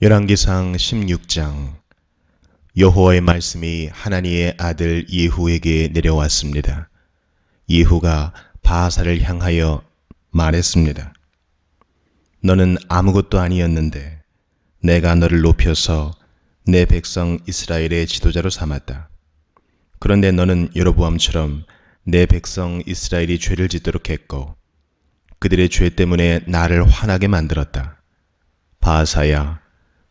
열왕기상 16장 여호와의 말씀이 하나님의 아들 예후에게 내려왔습니다. 예후가 바사를 하 향하여 말했습니다. 너는 아무것도 아니었는데 내가 너를 높여서 내 백성 이스라엘의 지도자로 삼았다. 그런데 너는 여로보암처럼 내 백성 이스라엘이 죄를 짓도록 했고 그들의 죄 때문에 나를 화나게 만들었다. 바사야 하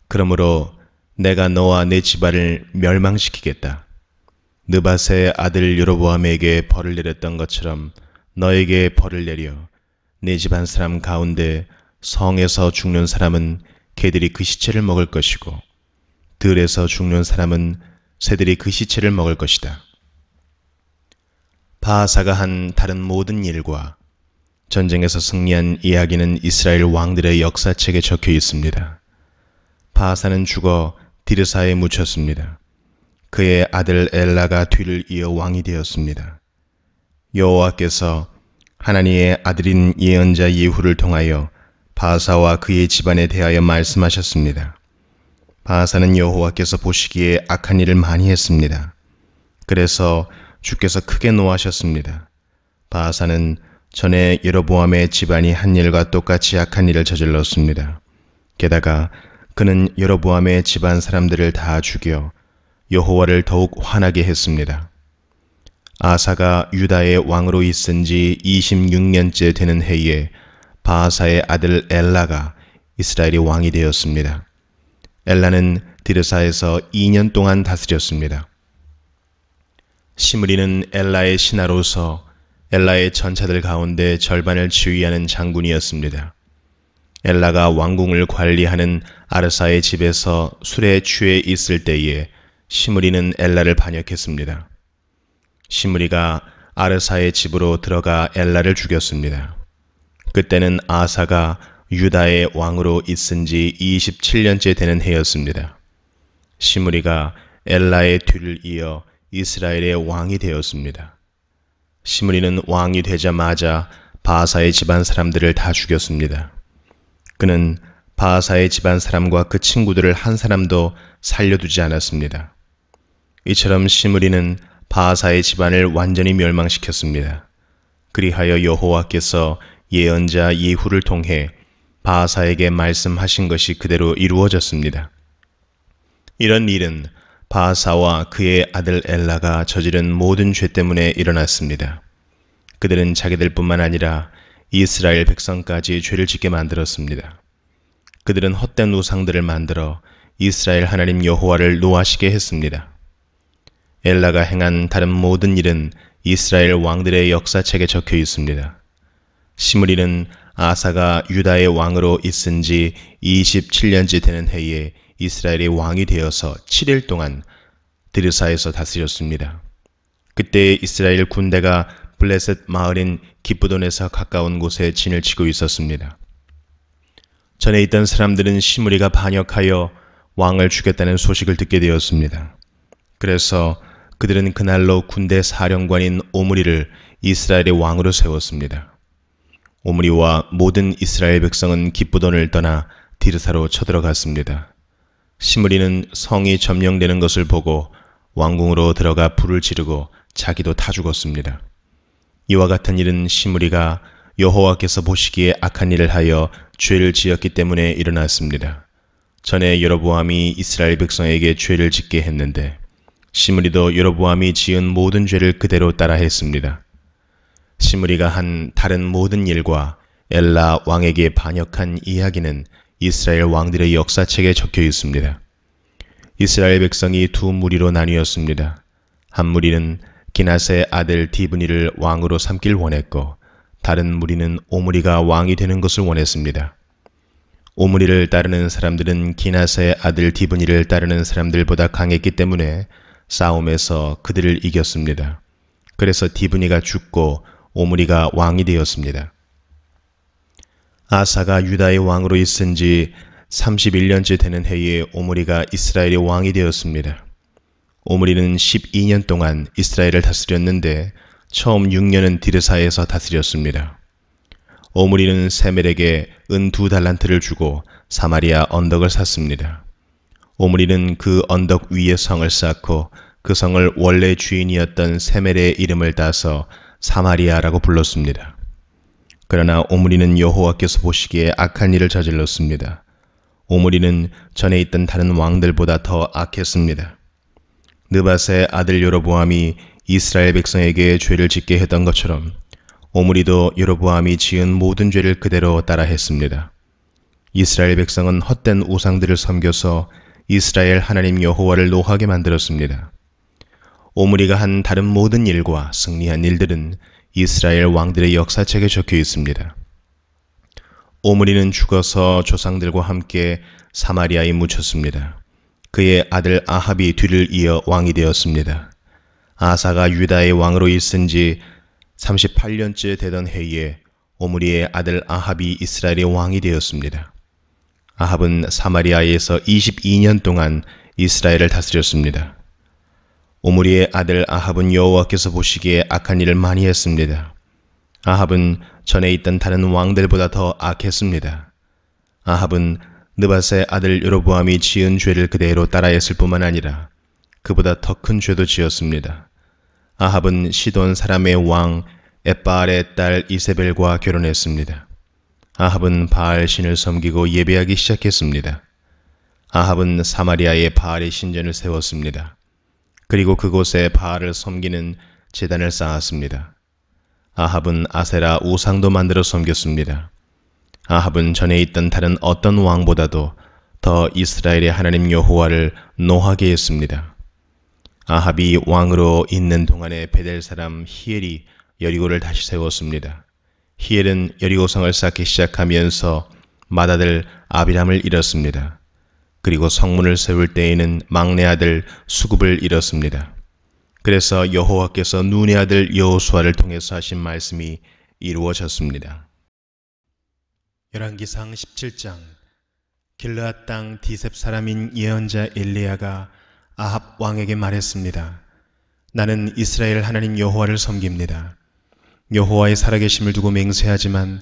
그러므로 내가 너와 내 집안을 멸망시키겠다. 느바세의 아들 유로보암에게 벌을 내렸던 것처럼 너에게 벌을 내려 내 집안 사람 가운데 성에서 죽는 사람은 개들이 그 시체를 먹을 것이고 들에서 죽는 사람은 새들이 그 시체를 먹을 것이다. 바하사가 한 다른 모든 일과 전쟁에서 승리한 이야기는 이스라엘 왕들의 역사책에 적혀 있습니다. 바사는 죽어 디르사에 묻혔습니다. 그의 아들 엘라가 뒤를 이어 왕이 되었습니다. 여호와께서 하나님의 아들인 예언자 예후를 통하여 바사와 그의 집안에 대하여 말씀하셨습니다. 바사는 여호와께서 보시기에 악한 일을 많이 했습니다. 그래서 주께서 크게 노하셨습니다. 바사는 전에 여러보암의 집안이 한 일과 똑같이 악한 일을 저질렀습니다. 게다가 그는 여러보암의 집안 사람들을 다 죽여 여호와를 더욱 화나게 했습니다. 아사가 유다의 왕으로 있은 지 26년째 되는 해에 바하사의 아들 엘라가 이스라엘의 왕이 되었습니다. 엘라는 디르사에서 2년 동안 다스렸습니다. 시므리는 엘라의 신하로서 엘라의 전차들 가운데 절반을 지휘하는 장군이었습니다. 엘라가 왕궁을 관리하는 아르사의 집에서 술에 취해 있을 때에 시므리는 엘라를 반역했습니다. 시므리가 아르사의 집으로 들어가 엘라를 죽였습니다. 그때는 아사가 유다의 왕으로 있은 지 27년째 되는 해였습니다. 시므리가 엘라의 뒤를 이어 이스라엘의 왕이 되었습니다. 시므리는 왕이 되자마자 바사의 집안 사람들을 다 죽였습니다. 그는 바하사의 집안 사람과 그 친구들을 한 사람도 살려두지 않았습니다. 이처럼 시므리는 바하사의 집안을 완전히 멸망시켰습니다. 그리하여 여호와께서 예언자 예후를 통해 바하사에게 말씀하신 것이 그대로 이루어졌습니다. 이런 일은 바하사와 그의 아들 엘라가 저지른 모든 죄 때문에 일어났습니다. 그들은 자기들뿐만 아니라 이스라엘 백성까지 죄를 짓게 만들었습니다. 그들은 헛된 우상들을 만들어 이스라엘 하나님 여호와를 노하시게 했습니다. 엘라가 행한 다른 모든 일은 이스라엘 왕들의 역사책에 적혀 있습니다. 시므리는 아사가 유다의 왕으로 있은 지 27년째 되는 해에 이스라엘의 왕이 되어서 7일 동안 드르사에서 다스렸습니다. 그때 이스라엘 군대가 블레셋 마을인 기쁘돈에서 가까운 곳에 진을 치고 있었습니다. 전에 있던 사람들은 시무리가 반역하여 왕을 죽였다는 소식을 듣게 되었습니다. 그래서 그들은 그날로 군대 사령관인 오므리를 이스라엘의 왕으로 세웠습니다. 오므리와 모든 이스라엘 백성은 기쁘돈을 떠나 디르사로 쳐들어갔습니다. 시므리는 성이 점령되는 것을 보고 왕궁으로 들어가 불을 지르고 자기도 타 죽었습니다. 이와 같은 일은 시므리가 여호와께서 보시기에 악한 일을 하여 죄를 지었기 때문에 일어났습니다. 전에 여로보암이 이스라엘 백성에게 죄를 짓게 했는데 시므리도 여로보암이 지은 모든 죄를 그대로 따라 했습니다. 시므리가 한 다른 모든 일과 엘라 왕에게 반역한 이야기는 이스라엘 왕들의 역사책에 적혀 있습니다. 이스라엘 백성이 두 무리로 나뉘었습니다. 한 무리는 기낫의 아들 디브니를 왕으로 삼길 원했고 다른 무리는 오므리가 왕이 되는 것을 원했습니다. 오므리를 따르는 사람들은 기낫의 아들 디브니를 따르는 사람들보다 강했기 때문에 싸움에서 그들을 이겼습니다. 그래서 디브니가 죽고 오므리가 왕이 되었습니다. 아사가 유다의 왕으로 있은 지 31년째 되는 해에 오므리가 이스라엘의 왕이 되었습니다. 오므리는 12년 동안 이스라엘을 다스렸는데 처음 6년은 디르사에서 다스렸습니다. 오므리는 세멜에게 은 두 달란트를 주고 사마리아 언덕을 샀습니다. 오므리는 그 언덕 위에 성을 쌓고 그 성을 원래 주인이었던 세멜의 이름을 따서 사마리아라고 불렀습니다. 그러나 오므리는 여호와께서 보시기에 악한 일을 저질렀습니다. 오므리는 전에 있던 다른 왕들보다 더 악했습니다. 느밧의 아들 여로보암이 이스라엘 백성에게 죄를 짓게 했던 것처럼 오므리도 여로보암이 지은 모든 죄를 그대로 따라 했습니다. 이스라엘 백성은 헛된 우상들을 섬겨서 이스라엘 하나님 여호와를 노하게 만들었습니다. 오므리가 한 다른 모든 일과 승리한 일들은 이스라엘 왕들의 역사책에 적혀 있습니다. 오므리는 죽어서 조상들과 함께 사마리아에 묻혔습니다. 그의 아들 아합이 뒤를 이어 왕이 되었습니다. 아사가 유다의 왕으로 있은 지 38년째 되던 해에 오므리의 아들 아합이 이스라엘의 왕이 되었습니다. 아합은 사마리아에서 22년 동안 이스라엘을 다스렸습니다. 오므리의 아들 아합은 여호와께서 보시기에 악한 일을 많이 했습니다. 아합은 전에 있던 다른 왕들보다 더 악했습니다. 아합은 느바의 아들 여로보암이 지은 죄를 그대로 따라했을 뿐만 아니라 그보다 더 큰 죄도 지었습니다. 아합은 시돈 사람의 왕에빠알의딸 이세벨과 결혼했습니다. 아합은 바알 신을 섬기고 예배하기 시작했습니다. 아합은 사마리아에 바알의 신전을 세웠습니다. 그리고 그곳에 바알을 섬기는 재단을 쌓았습니다. 아합은 아세라 우상도 만들어 섬겼습니다. 아합은 전에 있던 다른 어떤 왕보다도 더 이스라엘의 하나님 여호와를 노하게 했습니다. 아합이 왕으로 있는 동안에 베델 사람 히엘이 여리고를 다시 세웠습니다. 히엘은 여리고성을 쌓기 시작하면서 맏아들 아비람을 잃었습니다. 그리고 성문을 세울 때에는 막내 아들 수급을 잃었습니다. 그래서 여호와께서 눈의 아들 여호수아를 통해서 하신 말씀이 이루어졌습니다. 열왕기상 17장 길르앗 땅 디셉 사람인 예언자 엘리야가 아합 왕에게 말했습니다. 나는 이스라엘 하나님 여호와를 섬깁니다. 여호와의 살아계심을 두고 맹세하지만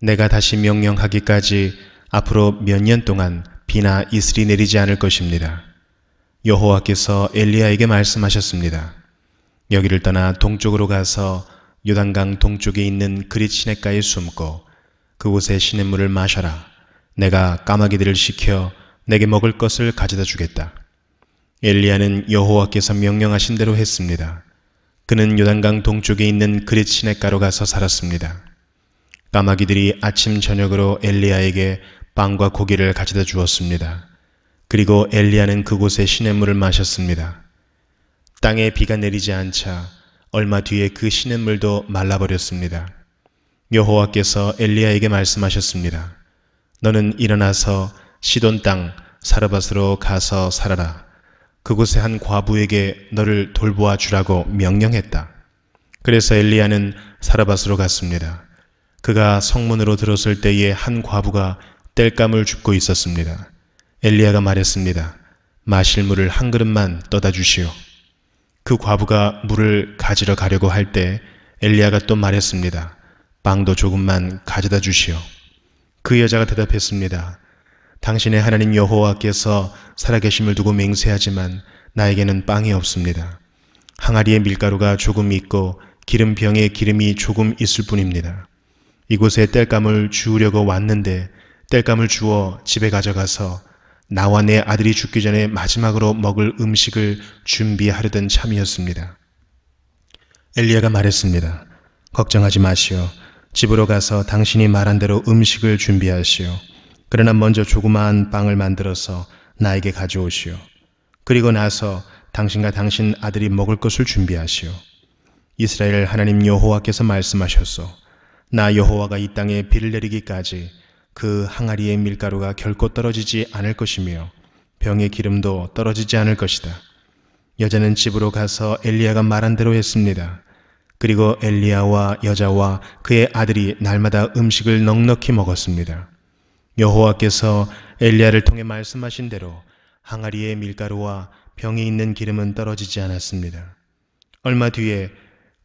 내가 다시 명령하기까지 앞으로 몇 년 동안 비나 이슬이 내리지 않을 것입니다. 여호와께서 엘리야에게 말씀하셨습니다. 여기를 떠나 동쪽으로 가서 요단강 동쪽에 있는 그리 시내가에 숨고 그곳의 시냇물을 마셔라. 내가 까마귀들을 시켜 내게 먹을 것을 가져다 주겠다. 엘리야는 여호와께서 명령하신 대로 했습니다. 그는 요단강 동쪽에 있는 그릿 시냇가로 가서 살았습니다. 까마귀들이 아침 저녁으로 엘리야에게 빵과 고기를 가져다 주었습니다. 그리고 엘리야는 그곳의 시냇물을 마셨습니다. 땅에 비가 내리지 않자 얼마 뒤에 그 시냇물도 말라버렸습니다. 여호와께서 엘리야에게 말씀하셨습니다. 너는 일어나서 시돈 땅 사르밧으로 가서 살아라. 그곳의 한 과부에게 너를 돌보아 주라고 명령했다. 그래서 엘리야는 사르밧으로 갔습니다. 그가 성문으로 들었을 때에 한 과부가 땔감을 줍고 있었습니다. 엘리야가 말했습니다. 마실 물을 한 그릇만 떠다 주시오. 그 과부가 물을 가지러 가려고 할 때 엘리야가 또 말했습니다. 빵도 조금만 가져다 주시오. 그 여자가 대답했습니다. 당신의 하나님 여호와께서 살아계심을 두고 맹세하지만 나에게는 빵이 없습니다. 항아리에 밀가루가 조금 있고 기름병에 기름이 조금 있을 뿐입니다. 이곳에 땔감을 주우려고 왔는데 땔감을 주어 집에 가져가서 나와 내 아들이 죽기 전에 마지막으로 먹을 음식을 준비하려던 참이었습니다. 엘리야가 말했습니다. 걱정하지 마시오. 집으로 가서 당신이 말한 대로 음식을 준비하시오. 그러나 먼저 조그마한 빵을 만들어서 나에게 가져오시오. 그리고 나서 당신과 당신 아들이 먹을 것을 준비하시오. 이스라엘 하나님 여호와께서 말씀하셨소. 나 여호와가 이 땅에 비를 내리기까지 그 항아리의 밀가루가 결코 떨어지지 않을 것이며 병의 기름도 떨어지지 않을 것이다. 여자는 집으로 가서 엘리야가 말한 대로 했습니다. 그리고 엘리야와 여자와 그의 아들이 날마다 음식을 넉넉히 먹었습니다. 여호와께서 엘리야를 통해 말씀하신 대로 항아리에 밀가루와 병이 있는 기름은 떨어지지 않았습니다. 얼마 뒤에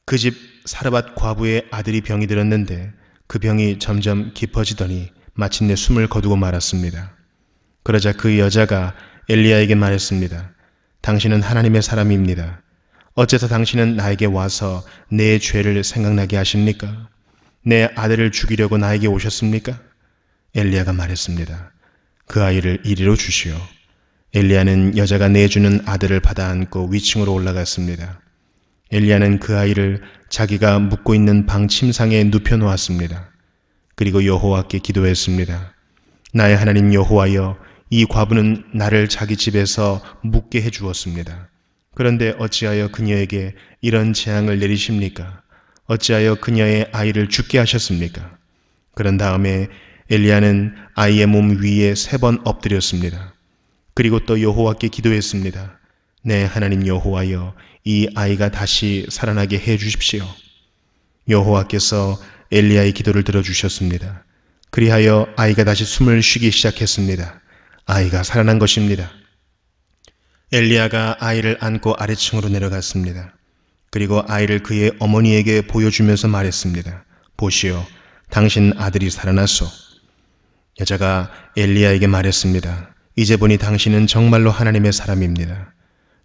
그 집 사르밧 과부의 아들이 병이 들었는데 그 병이 점점 깊어지더니 마침내 숨을 거두고 말았습니다. 그러자 그 여자가 엘리야에게 말했습니다. 당신은 하나님의 사람입니다. 어째서 당신은 나에게 와서 내 죄를 생각나게 하십니까? 내 아들을 죽이려고 나에게 오셨습니까? 엘리야가 말했습니다. 그 아이를 이리로 주시오. 엘리야는 여자가 내주는 아들을 받아 안고 위층으로 올라갔습니다. 엘리야는 그 아이를 자기가 묵고 있는 방 침상에 눕혀 놓았습니다. 그리고 여호와께 기도했습니다. 나의 하나님 여호와여 이 과부는 나를 자기 집에서 묵게 해 주었습니다. 그런데 어찌하여 그녀에게 이런 재앙을 내리십니까? 어찌하여 그녀의 아이를 죽게 하셨습니까? 그런 다음에 엘리야는 아이의 몸 위에 세 번 엎드렸습니다. 그리고 또 여호와께 기도했습니다. 내 네, 하나님 여호와여 이 아이가 다시 살아나게 해 주십시오. 여호와께서 엘리야의 기도를 들어 주셨습니다. 그리하여 아이가 다시 숨을 쉬기 시작했습니다. 아이가 살아난 것입니다. 엘리야가 아이를 안고 아래층으로 내려갔습니다. 그리고 아이를 그의 어머니에게 보여주면서 말했습니다. 보시오, 당신 아들이 살아났소. 여자가 엘리야에게 말했습니다. 이제 보니 당신은 정말로 하나님의 사람입니다.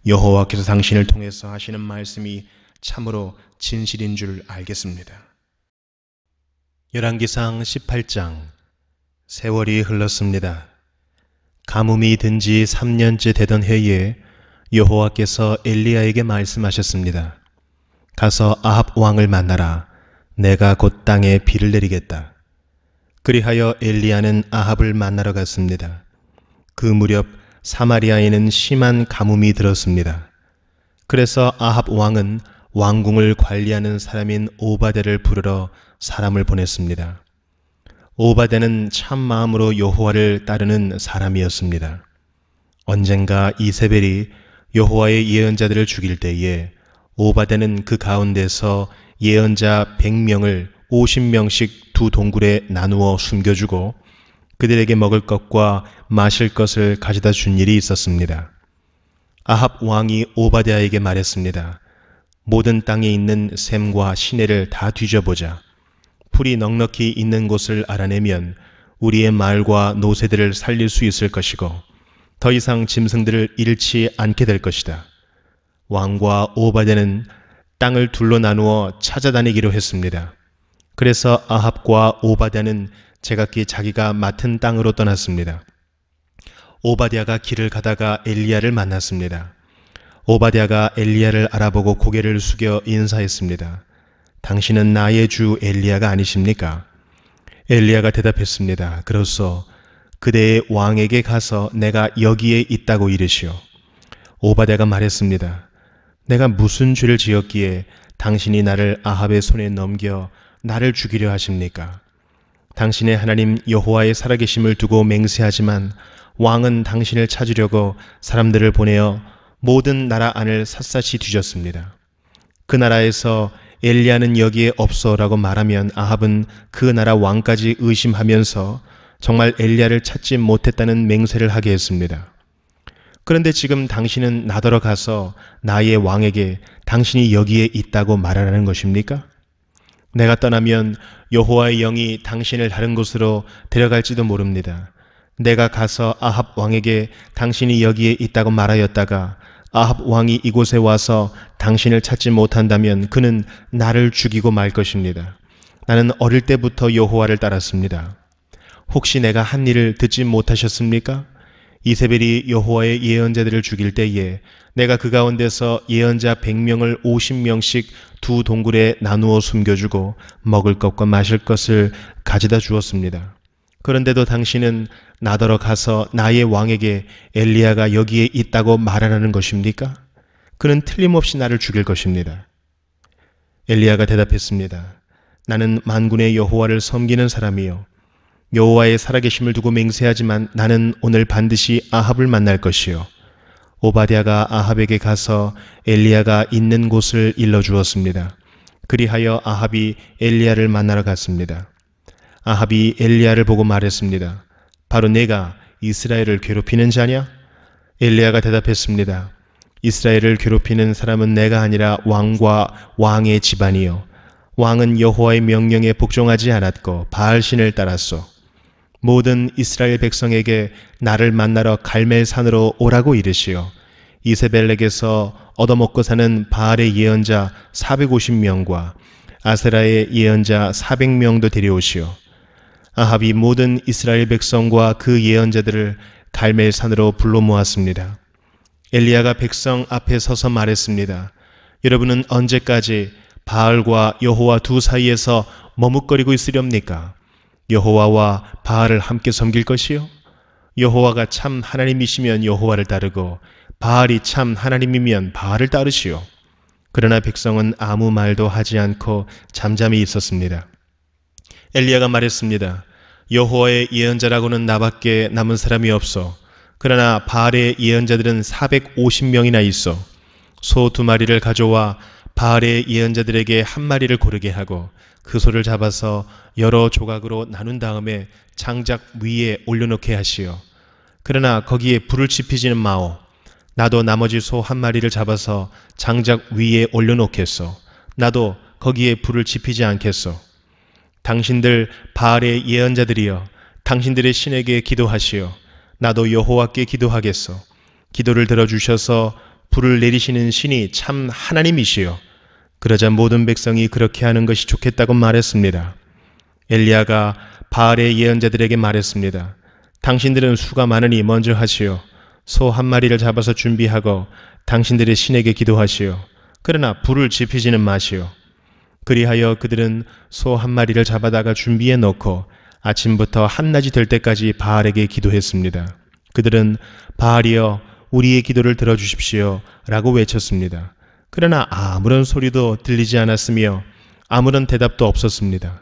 여호와께서 당신을 통해서 하시는 말씀이 참으로 진실인 줄 알겠습니다. 1 1기상 18장 세월이 흘렀습니다. 가뭄이 든지 3년째 되던 해에 여호와께서 엘리야에게 말씀하셨습니다. 가서 아합 왕을 만나라. 내가 곧 땅에 비를 내리겠다. 그리하여 엘리야는 아합을 만나러 갔습니다. 그 무렵 사마리아에는 심한 가뭄이 들었습니다. 그래서 아합 왕은 왕궁을 관리하는 사람인 오바데를 부르러 사람을 보냈습니다. 오바데는 참마음으로 여호와를 따르는 사람이었습니다. 언젠가 이세벨이 여호와의 예언자들을 죽일 때에 오바데는 그 가운데서 예언자 100명을 50명씩 두 동굴에 나누어 숨겨주고 그들에게 먹을 것과 마실 것을 가져다 준 일이 있었습니다. 아합 왕이 오바데아에게 말했습니다. 모든 땅에 있는 샘과 시내를 다 뒤져보자. 풀이 넉넉히 있는 곳을 알아내면 우리의 말과 노새들을 살릴 수 있을 것이고 더 이상 짐승들을 잃지 않게 될 것이다. 왕과 오바데는 땅을 둘로 나누어 찾아다니기로 했습니다. 그래서 아합과 오바데는 제각기 자기가 맡은 땅으로 떠났습니다. 오바디아가 길을 가다가 엘리야를 만났습니다. 오바디아가 엘리야를 알아보고 고개를 숙여 인사했습니다. 당신은 나의 주 엘리야가 아니십니까? 엘리야가 대답했습니다. 그러써 그대의 왕에게 가서 내가 여기에 있다고 이르시오. 오바데가 말했습니다. 내가 무슨 죄를 지었기에 당신이 나를 아합의 손에 넘겨 나를 죽이려 하십니까? 당신의 하나님 여호와의 살아계심을 두고 맹세하지만 왕은 당신을 찾으려고 사람들을 보내어 모든 나라 안을 샅샅이 뒤졌습니다. 그 나라에서 엘리야는 여기에 없어라고 말하면 아합은 그 나라 왕까지 의심하면서 정말 엘리야를 찾지 못했다는 맹세를 하게 했습니다. 그런데 지금 당신은 나더러 가서 나의 왕에게 당신이 여기에 있다고 말하라는 것입니까? 내가 떠나면 여호와의 영이 당신을 다른 곳으로 데려갈지도 모릅니다. 내가 가서 아합 왕에게 당신이 여기에 있다고 말하였다가 아합 왕이 이곳에 와서 당신을 찾지 못한다면 그는 나를 죽이고 말 것입니다. 나는 어릴 때부터 여호와를 따랐습니다. 혹시 내가 한 일을 듣지 못하셨습니까? 이세벨이 여호와의 예언자들을 죽일 때에 내가 그 가운데서 예언자 100명을 50명씩 두 동굴에 나누어 숨겨주고 먹을 것과 마실 것을 가져다 주었습니다. 그런데도 당신은 나더러 가서 나의 왕에게 엘리야가 여기에 있다고 말하라는 것입니까? 그는 틀림없이 나를 죽일 것입니다. 엘리야가 대답했습니다. 나는 만군의 여호와를 섬기는 사람이요 여호와의 살아계심을 두고 맹세하지만 나는 오늘 반드시 아합을 만날 것이요 오바디아가 아합에게 가서 엘리야가 있는 곳을 일러 주었습니다. 그리하여 아합이 엘리야를 만나러 갔습니다. 아합이 엘리야를 보고 말했습니다. 바로 내가 이스라엘을 괴롭히는 자냐? 엘리야가 대답했습니다. 이스라엘을 괴롭히는 사람은 내가 아니라 왕과 왕의 집안이요. 왕은 여호와의 명령에 복종하지 않았고 바알신을 따랐소. 모든 이스라엘 백성에게 나를 만나러 갈멜산으로 오라고 이르시오 이세벨렉에서 얻어먹고 사는 바알의 예언자 450명과 아세라의 예언자 400명도 데려오시오 아합이 모든 이스라엘 백성과 그 예언자들을 갈멜산으로 불러 모았습니다. 엘리야가 백성 앞에 서서 말했습니다. 여러분은 언제까지 바알과 여호와 두 사이에서 머뭇거리고 있으렵니까? 여호와와 바알을 함께 섬길 것이요? 여호와가 참 하나님이시면 여호와를 따르고 바알이 참 하나님이면 바알을 따르시오. 그러나 백성은 아무 말도 하지 않고 잠잠히 있었습니다. 엘리야가 말했습니다. 여호와의 예언자라고는 나밖에 남은 사람이 없어. 그러나 바알의 예언자들은 450명이나 있어. 소 두 마리를 가져와 바알의 예언자들에게 한 마리를 고르게 하고 그 소를 잡아서 여러 조각으로 나눈 다음에 장작 위에 올려놓게 하시오. 그러나 거기에 불을 지피지는 마오. 나도 나머지 소 한 마리를 잡아서 장작 위에 올려놓겠소. 나도 거기에 불을 지피지 않겠소. 당신들 바알의 예언자들이여 당신들의 신에게 기도하시오 나도 여호와께 기도하겠소 기도를 들어주셔서 불을 내리시는 신이 참 하나님이시요 그러자 모든 백성이 그렇게 하는 것이 좋겠다고 말했습니다. 엘리야가 바알의 예언자들에게 말했습니다. 당신들은 수가 많으니 먼저 하시오. 소 한 마리를 잡아서 준비하고 당신들의 신에게 기도하시오. 그러나 불을 지피지는 마시오. 그리하여 그들은 소 한 마리를 잡아다가 준비해 넣고 아침부터 한낮이 될 때까지 바알에게 기도했습니다. 그들은 바알이여 우리의 기도를 들어주십시오 라고 외쳤습니다. 그러나 아무런 소리도 들리지 않았으며 아무런 대답도 없었습니다.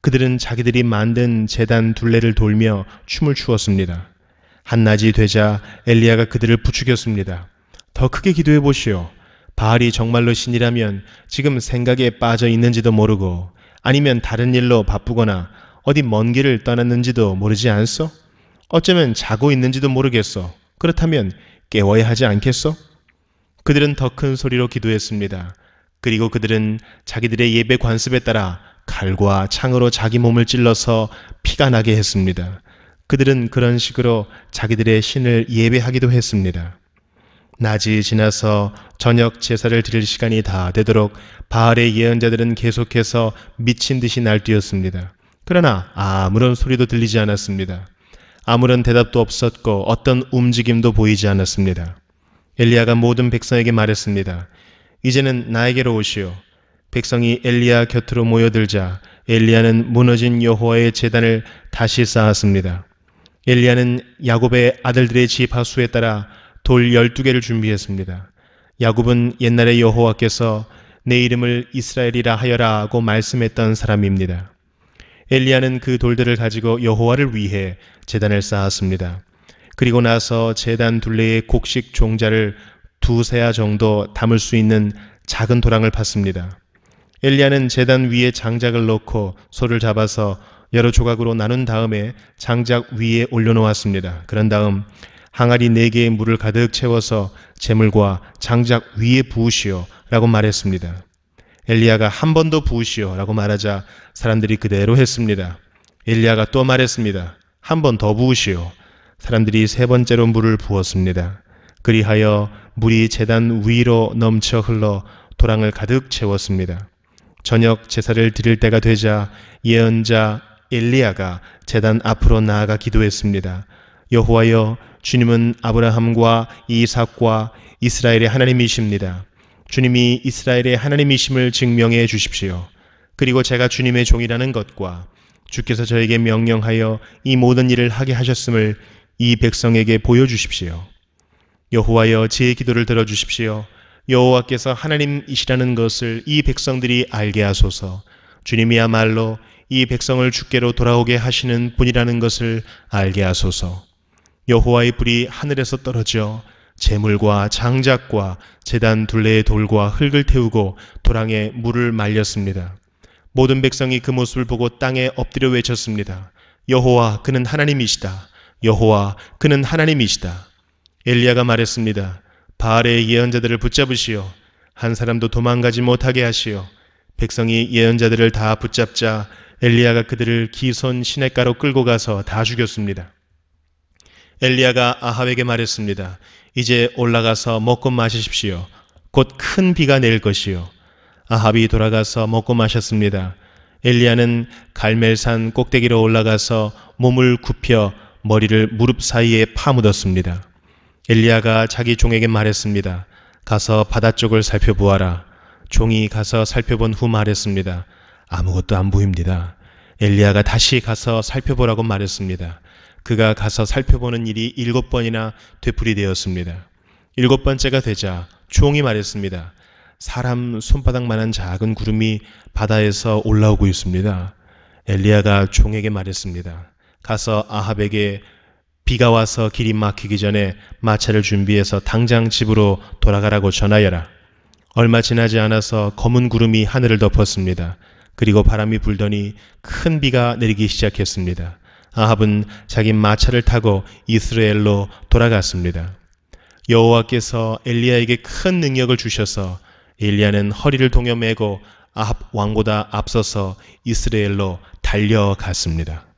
그들은 자기들이 만든 재단 둘레를 돌며 춤을 추었습니다. 한낮이 되자 엘리야가 그들을 부추겼습니다. 더 크게 기도해 보시오. 바알이 정말로 신이라면 지금 생각에 빠져 있는지도 모르고 아니면 다른 일로 바쁘거나 어디 먼 길을 떠났는지도 모르지 않소? 어쩌면 자고 있는지도 모르겠소. 그렇다면 깨워야 하지 않겠소? 그들은 더 큰 소리로 기도했습니다. 그리고 그들은 자기들의 예배 관습에 따라 칼과 창으로 자기 몸을 찔러서 피가 나게 했습니다. 그들은 그런 식으로 자기들의 신을 예배하기도 했습니다. 낮이 지나서 저녁 제사를 드릴 시간이 다 되도록 바알의 예언자들은 계속해서 미친 듯이 날뛰었습니다. 그러나 아무런 소리도 들리지 않았습니다. 아무런 대답도 없었고 어떤 움직임도 보이지 않았습니다. 엘리야가 모든 백성에게 말했습니다. 이제는 나에게로 오시오. 백성이 엘리야 곁으로 모여들자 엘리야는 무너진 여호와의 재단을 다시 쌓았습니다. 엘리야는 야곱의 아들들의 지파수에 따라 돌 12개를 준비했습니다. 야곱은 옛날에 여호와께서 내 이름을 이스라엘이라 하여라 하고 말씀했던 사람입니다. 엘리야는 그 돌들을 가지고 여호와를 위해 재단을 쌓았습니다. 그리고 나서 재단 둘레에 곡식 종자를 두세야 정도 담을 수 있는 작은 도랑을 팠습니다. 엘리야는 재단 위에 장작을 넣고 소를 잡아서 여러 조각으로 나눈 다음에 장작 위에 올려놓았습니다. 그런 다음 항아리 네 개의 물을 가득 채워서 재물과 장작 위에 부으시오라고 말했습니다. 엘리야가 한 번 더 부으시오라고 말하자 사람들이 그대로 했습니다. 엘리야가 또 말했습니다. 한 번 더 부으시오. 사람들이 세 번째로 물을 부었습니다. 그리하여 물이 재단 위로 넘쳐 흘러 도랑을 가득 채웠습니다. 저녁 제사를 드릴 때가 되자 예언자 엘리야가 재단 앞으로 나아가 기도했습니다. 여호와여 주님은 아브라함과 이삭과 이스라엘의 하나님이십니다. 주님이 이스라엘의 하나님이심을 증명해 주십시오. 그리고 제가 주님의 종이라는 것과 주께서 저에게 명령하여 이 모든 일을 하게 하셨음을 이 백성에게 보여주십시오. 여호와여 제 기도를 들어주십시오. 여호와께서 하나님이시라는 것을 이 백성들이 알게 하소서. 주님이야말로 이 백성을 주께로 돌아오게 하시는 분이라는 것을 알게 하소서. 여호와의 불이 하늘에서 떨어져 재물과 장작과 재단 둘레의 돌과 흙을 태우고 도랑에 물을 말렸습니다. 모든 백성이 그 모습을 보고 땅에 엎드려 외쳤습니다. 여호와 그는 하나님이시다. 여호와 그는 하나님이시다. 엘리야가 말했습니다. 바알의 예언자들을 붙잡으시오. 한 사람도 도망가지 못하게 하시오. 백성이 예언자들을 다 붙잡자 엘리야가 그들을 기손 시냇가로 끌고 가서 다 죽였습니다. 엘리야가 아합에게 말했습니다. 이제 올라가서 먹고 마십시오곧 큰 비가 내릴 것이요. 아합이 돌아가서 먹고 마셨습니다. 엘리야는 갈멜산 꼭대기로 올라가서 몸을 굽혀 머리를 무릎 사이에 파묻었습니다. 엘리야가 자기 종에게 말했습니다. 가서 바다 쪽을 살펴보아라. 종이 가서 살펴본 후 말했습니다. 아무것도 안 보입니다. 엘리야가 다시 가서 살펴보라고 말했습니다. 그가 가서 살펴보는 일이 일곱 번이나 되풀이되었습니다. 일곱 번째가 되자 주홍이 말했습니다. 사람 손바닥만한 작은 구름이 바다에서 올라오고 있습니다. 엘리야가 종에게 말했습니다. 가서 아합에게 비가 와서 길이 막히기 전에 마차를 준비해서 당장 집으로 돌아가라고 전하여라. 얼마 지나지 않아서 검은 구름이 하늘을 덮었습니다. 그리고 바람이 불더니 큰 비가 내리기 시작했습니다. 아합은 자기 마차를 타고 이스라엘로 돌아갔습니다. 여호와께서 엘리야에게 큰 능력을 주셔서 엘리야는 허리를 동여매고 아합 왕보다 앞서서 이스라엘로 달려갔습니다.